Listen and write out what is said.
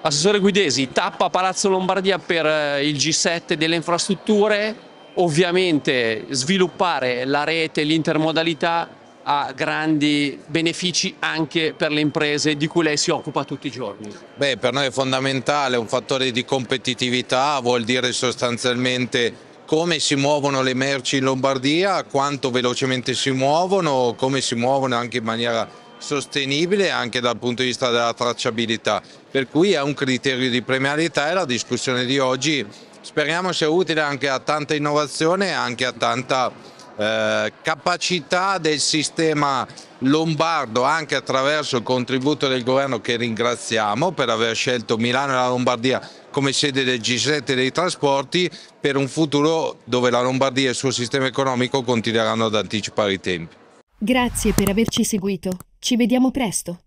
Assessore Guidesi, tappa Palazzo Lombardia per eh, il G7 delle infrastrutture, ovviamente sviluppare la rete, l'intermodalità ha grandi benefici anche per le imprese di cui lei si occupa tutti i giorni. Beh, per noi è fondamentale, è un fattore di competitività, vuol dire sostanzialmente come si muovono le merci in Lombardia, quanto velocemente si muovono, come si muovono anche in maniera sostenibile anche dal punto di vista della tracciabilità, per cui è un criterio di premialità e la discussione di oggi speriamo sia utile anche a tanta innovazione e anche a tanta eh, capacità del sistema lombardo anche attraverso il contributo del governo che ringraziamo per aver scelto Milano e la Lombardia come sede del G7 dei trasporti per un futuro dove la Lombardia e il suo sistema economico continueranno ad anticipare i tempi. Grazie per averci seguito. Ci vediamo presto!